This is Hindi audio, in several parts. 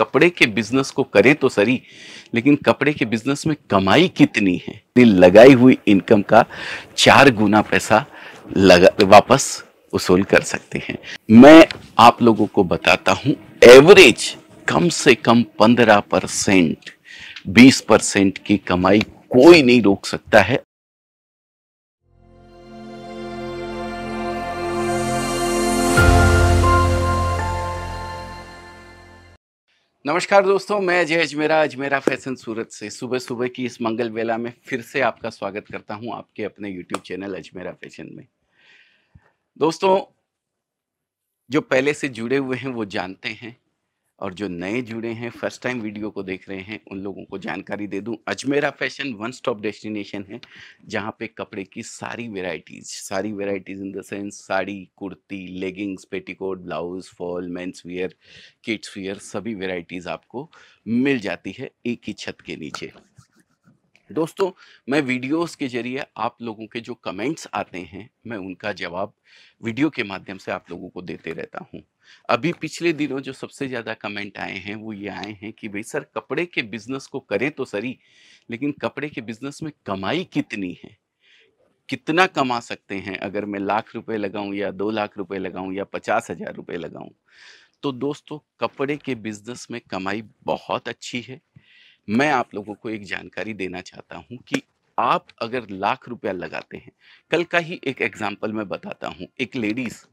कपड़े के बिजनेस को करें तो सही लेकिन कपड़े के बिजनेस में कमाई कितनी है लगाई हुई इनकम का चार गुना पैसा लगा वापस वसूल कर सकते हैं मैं आप लोगों को बताता हूं एवरेज कम से कम पंद्रह परसेंट बीस परसेंट की कमाई कोई नहीं रोक सकता है नमस्कार दोस्तों मैं जय अजमेरा अजमेरा फैशन सूरत से सुबह सुबह की इस मंगल वेला में फिर से आपका स्वागत करता हूं आपके अपने यूट्यूब चैनल अजमेरा फैशन में दोस्तों जो पहले से जुड़े हुए हैं वो जानते हैं और जो नए जुड़े हैं फर्स्ट टाइम वीडियो को देख रहे हैं उन लोगों को जानकारी दे दूं Ajmera fashion one stop destination है जहां पे कपड़े की सारी वेराइटीज़ सारी varieties in the sense sari kurti leggings petticoat blouse fall men's wear kids wear सभी वेराइटीज़ आपको मिल जाती है एक ही छत के नीचे दोस्तों मैं वीडियोस के जरिए आप लोगों के जो कमेंट्स आते हैं मैं उनका जवाब वीडियो के माध्यम से आप लोगों को देते रहता हूँ अभी पिछले दिनों जो सबसे ज़्यादा कमेंट आए हैं वो ये आए हैं कि भाई सर कपड़े के बिजनेस को करें तो सरी लेकिन कपड़े के बिजनेस में कमाई कितनी है कितना कमा सकते हैं अगर मैं लाख रुपए लगाऊं या दो लाख रुपए लगाऊं या पचास हजार रुपये लगाऊं तो दोस्तों कपड़े के बिजनेस में कमाई बहुत अच्छी है मैं आप लोगों को एक जानकारी देना चाहता हूं कि आप अगर लाख रुपया लगाते हैं कल का ही एक एग्जाम्पल मैं बताता हूँ एक लेडीज़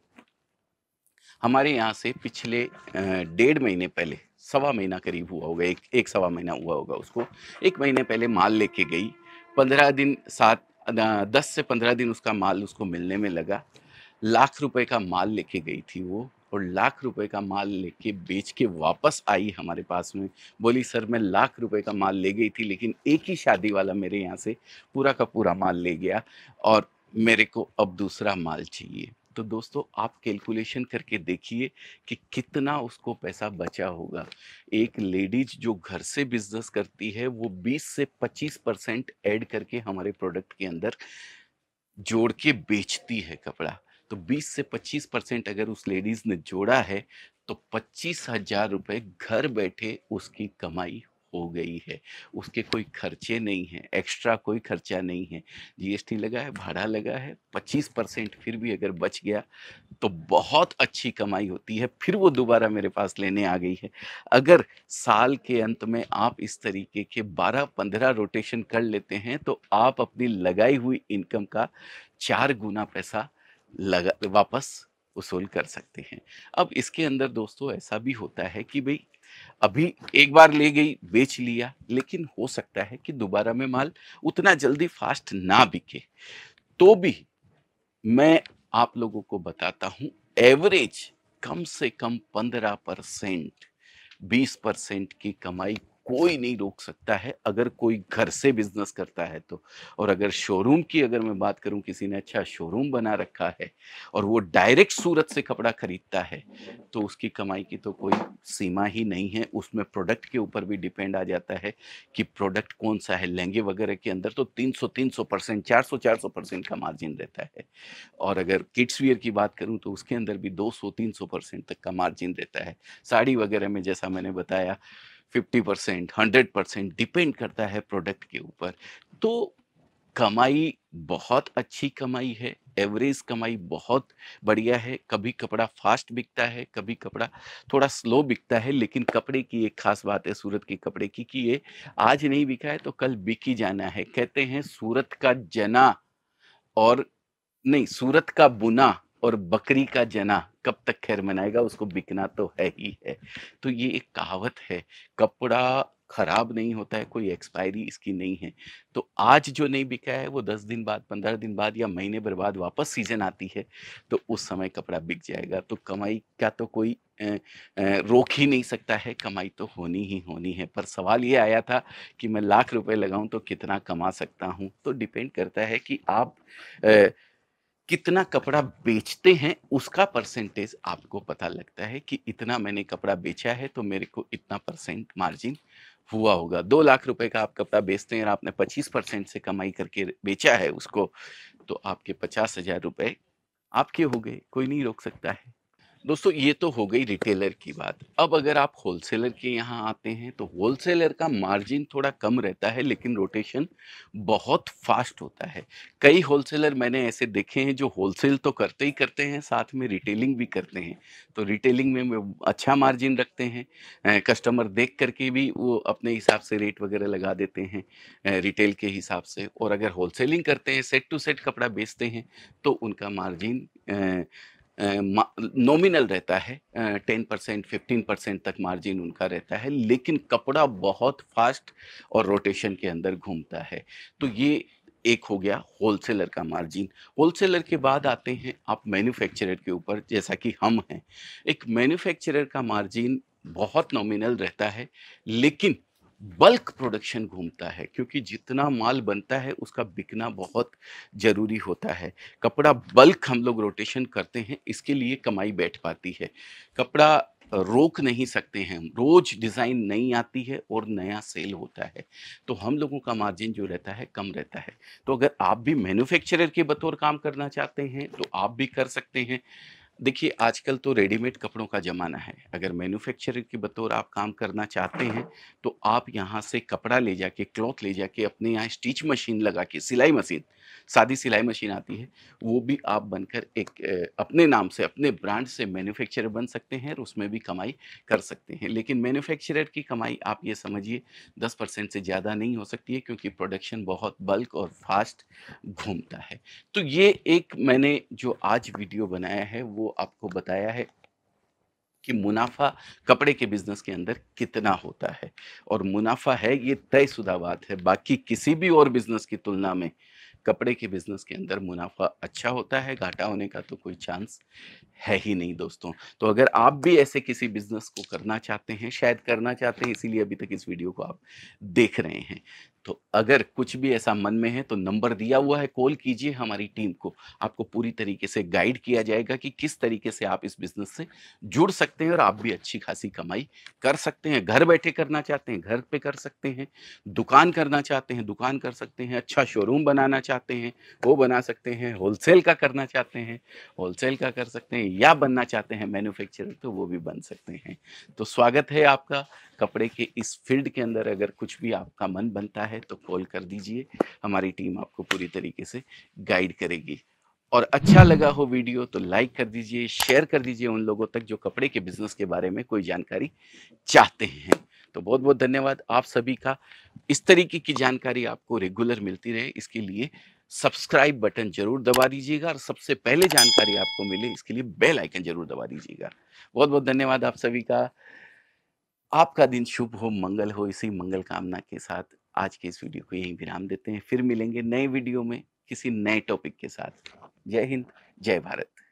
हमारे यहाँ से पिछले डेढ़ महीने पहले सवा महीना करीब हुआ होगा एक एक सवा महीना हुआ होगा उसको एक महीने पहले माल लेके गई पंद्रह दिन सात दस से पंद्रह दिन उसका माल उसको मिलने में लगा लाख रुपए का माल लेके गई थी वो और लाख रुपए का माल लेके बेच के वापस आई हमारे पास में बोली सर मैं लाख रुपए का माल ले गई थी लेकिन एक ही शादी वाला मेरे यहाँ से पूरा का पूरा माल ले गया और मेरे को अब दूसरा माल चाहिए तो दोस्तों आप कैलकुलेशन करके देखिए कि कितना उसको पैसा बचा होगा एक लेडीज जो घर से बिजनेस करती है वो 20 से 25 परसेंट एड करके हमारे प्रोडक्ट के अंदर जोड़ के बेचती है कपड़ा तो 20 से 25 परसेंट अगर उस लेडीज़ ने जोड़ा है तो पच्चीस हजार रुपये घर बैठे उसकी कमाई हो गई है उसके कोई खर्चे नहीं हैं एक्स्ट्रा कोई खर्चा नहीं है जीएसटी लगा है भाड़ा लगा है 25 परसेंट फिर भी अगर बच गया तो बहुत अच्छी कमाई होती है फिर वो दोबारा मेरे पास लेने आ गई है अगर साल के अंत में आप इस तरीके के 12-15 रोटेशन कर लेते हैं तो आप अपनी लगाई हुई इनकम का चार गुना पैसा लगा वापस वसूल कर सकते हैं अब इसके अंदर दोस्तों ऐसा भी होता है कि भाई अभी एक बार ले गई बेच लिया लेकिन हो सकता है कि दोबारा में माल उतना जल्दी फास्ट ना बिके तो भी मैं आप लोगों को बताता हूं एवरेज कम से कम पंद्रह परसेंट बीस परसेंट की कमाई कोई नहीं रोक सकता है अगर कोई घर से बिजनेस करता है तो और अगर शोरूम की अगर मैं बात करूं किसी ने अच्छा शोरूम बना रखा है और वो डायरेक्ट सूरत से कपड़ा खरीदता है तो उसकी कमाई की तो कोई सीमा ही नहीं है उसमें प्रोडक्ट के ऊपर भी डिपेंड आ जाता है कि प्रोडक्ट कौन सा है लहंगे वगैरह के अंदर तो तीन सौ परसेंट चार सौ परसेंट का मार्जिन रहता है और अगर किड्स वियर की बात करूँ तो उसके अंदर भी तीन सौ परसेंट तक का मार्जिन रहता है साड़ी वगैरह में जैसा मैंने बताया fifty percent hundred percent depend करता है प्रोडक्ट के ऊपर तो कमाई बहुत अच्छी कमाई है एवरेज कमाई बहुत बढ़िया है कभी कपड़ा फास्ट बिकता है कभी कपड़ा थोड़ा स्लो बिकता है लेकिन कपड़े की एक खास बात है सूरत के कपड़े की कि ये आज नहीं बिका है तो कल बिक ही जाना है कहते हैं सूरत का जना और नहीं सूरत का बुना और बकरी का जना कब तक खैर मनाएगा उसको बिकना तो है ही है तो ये एक कहावत है कपड़ा खराब नहीं होता है कोई एक्सपायरी इसकी नहीं है तो आज जो नहीं बिका है वो दस दिन बाद पंद्रह दिन बाद या महीने भर बाद वापस सीजन आती है तो उस समय कपड़ा बिक जाएगा तो कमाई का तो कोई रोक ही नहीं सकता है कमाई तो होनी ही होनी है पर सवाल ये आया था कि मैं लाख रुपए लगाऊं तो कितना कमा सकता हूं तो डिपेंड करता है कि आप कितना कपड़ा बेचते हैं उसका परसेंटेज आपको पता लगता है कि इतना मैंने कपड़ा बेचा है तो मेरे को इतना परसेंट मार्जिन हुआ होगा दो लाख रुपए का आप कपड़ा बेचते हैं और आपने पच्चीस परसेंट से कमाई करके बेचा है उसको तो आपके पचास हजार रुपये आपके हो गए कोई नहीं रोक सकता है दोस्तों ये तो हो गई रिटेलर की बात अब अगर आप होलसेलर के यहाँ आते हैं तो होलसेलर का मार्जिन थोड़ा कम रहता है लेकिन रोटेशन बहुत फास्ट होता है कई होलसेलर मैंने ऐसे देखे हैं जो होलसेल तो करते ही करते हैं साथ में रिटेलिंग भी करते हैं तो रिटेलिंग में अच्छा मार्जिन रखते हैं कस्टमर देख करके भी वो अपने हिसाब से रेट वगैरह लगा देते हैं रिटेल के हिसाब से और अगर होलसेलिंग करते हैं सेट टू सेट कपड़ा बेचते हैं तो उनका मार्जिन नॉमिनल रहता है टेन परसेंट फिफ्टीन परसेंट तक मार्जिन उनका रहता है लेकिन कपड़ा बहुत फास्ट और रोटेशन के अंदर घूमता है तो ये एक हो गया होलसेलर का मार्जिन होलसेलर के बाद आते हैं आप मैन्युफैक्चरर के ऊपर जैसा कि हम हैं एक मैन्युफैक्चरर का मार्जिन बहुत नॉमिनल रहता है लेकिन बल्क प्रोडक्शन घूमता है क्योंकि जितना माल बनता है उसका बिकना बहुत ज़रूरी होता है कपड़ा बल्क हम लोग रोटेशन करते हैं इसके लिए कमाई बैठ पाती है कपड़ा रोक नहीं सकते हैं रोज डिज़ाइन नई आती है और नया सेल होता है तो हम लोगों का मार्जिन जो रहता है कम रहता है तो अगर आप भी मैन्युफैक्चरर के बतौर काम करना चाहते हैं तो आप भी कर सकते हैं देखिए आजकल तो रेडीमेड कपड़ों का ज़माना है अगर मैन्युफैक्चरर के बतौर आप काम करना चाहते हैं तो आप यहाँ से कपड़ा ले जाके क्लॉथ ले जाके अपने यहाँ स्टिच मशीन लगा के सिलाई मशीन सादी सिलाई मशीन आती है वो भी आप बनकर एक अपने नाम से अपने ब्रांड से मैन्युफैक्चरर बन सकते हैं और उसमें भी कमाई कर सकते हैं लेकिन मैन्युफैक्चरर की कमाई आप ये समझिए दस परसेंट से ज़्यादा नहीं हो सकती है क्योंकि प्रोडक्शन बहुत बल्क और फास्ट घूमता है तो ये एक मैंने जो आज वीडियो बनाया है वो वो आपको बताया है कि मुनाफा कपड़े के बिजनेस के अंदर कितना होता है और मुनाफा है ये शुदा बात है बाकी किसी भी और बिजनेस की तुलना में कपड़े के बिजनेस के अंदर मुनाफा अच्छा होता है घाटा होने का तो कोई चांस है ही नहीं दोस्तों तो अगर आप भी ऐसे किसी बिजनेस को करना चाहते हैं शायद करना चाहते हैं इसीलिए अभी तक इस वीडियो को आप देख रहे हैं तो अगर कुछ भी ऐसा मन में है तो नंबर दिया हुआ है कॉल कीजिए हमारी टीम को आपको पूरी तरीके से गाइड किया जाएगा कि किस तरीके से आप इस बिजनेस से जुड़ सकते हैं और आप भी अच्छी खासी कमाई कर सकते हैं घर बैठे करना चाहते हैं घर पर कर सकते हैं दुकान करना चाहते हैं दुकान कर सकते हैं अच्छा शोरूम बनाना चाहते हैं वो बना सकते हैं होलसेल का करना चाहते हैं होलसेल का कर सकते हैं या बनना चाहते हैं मैन्युफैक्चरर तो वो भी बन सकते हैं तो स्वागत है आपका कपड़े के इस फील्ड के अंदर अगर कुछ भी आपका मन बनता है तो कॉल कर दीजिए हमारी टीम आपको पूरी तरीके से गाइड करेगी और अच्छा लगा हो वीडियो तो लाइक कर दीजिए शेयर कर दीजिए उन लोगों तक जो कपड़े के बिजनेस के बारे में कोई जानकारी चाहते हैं तो बहुत बहुत धन्यवाद आप सभी का इस तरीके की जानकारी आपको रेगुलर मिलती रहे इसके लिए सब्सक्राइब बटन जरूर दबा दीजिएगा और सबसे पहले जानकारी आपको मिले इसके लिए बेल आइकन जरूर दबा दीजिएगा बहुत बहुत धन्यवाद आप सभी का आपका दिन शुभ हो मंगल हो इसी मंगल कामना के साथ आज के इस वीडियो को यहीं विराम देते हैं फिर मिलेंगे नए वीडियो में किसी नए टॉपिक के साथ जय हिंद जय भारत